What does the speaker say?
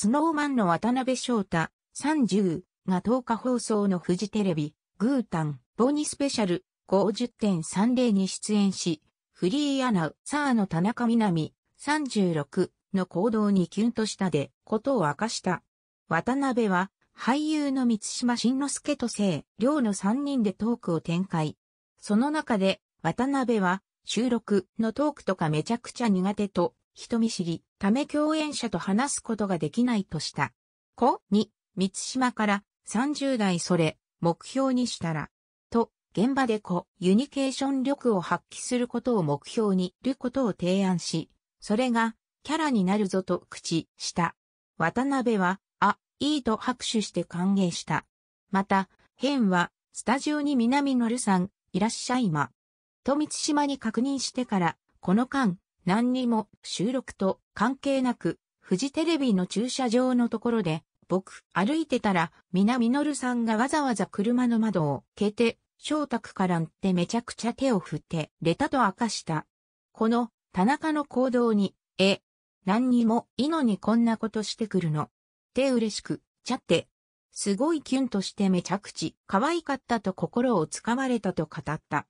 スノーマンの渡辺翔太、30が10日放送のフジテレビ、グータン、ボニスペシャル、50.30に出演し、フリーアナウサーの田中みなみ、36の行動にキュンとしたで、ことを明かした。渡辺は、俳優の三島慎之介と聖、両の3人でトークを展開。その中で、渡辺は、収録のトークとかめちゃくちゃ苦手と、人見知り、ため共演者と話すことができないとした。子に、三島から30代それ、目標にしたら、と、現場で子、ユニケーション力を発揮することを目標にることを提案し、それが、キャラになるぞと口した。渡辺は、あ、いいと拍手して歓迎した。また、変は、スタジオに南のるさん、いらっしゃいま。と満島に確認してから、この間、何にも収録と関係なく、フジテレビの駐車場のところで、僕、歩いてたら、みなみのるさんがわざわざ車の窓を開けて、翔太くからんってめちゃくちゃ手を振って、レタと明かした。この、田中の行動に、え、何にもいのにこんなことしてくるの。て嬉しく、ちゃって。すごいキュンとしてめちゃくち可愛かったと心をつかまれたと語った。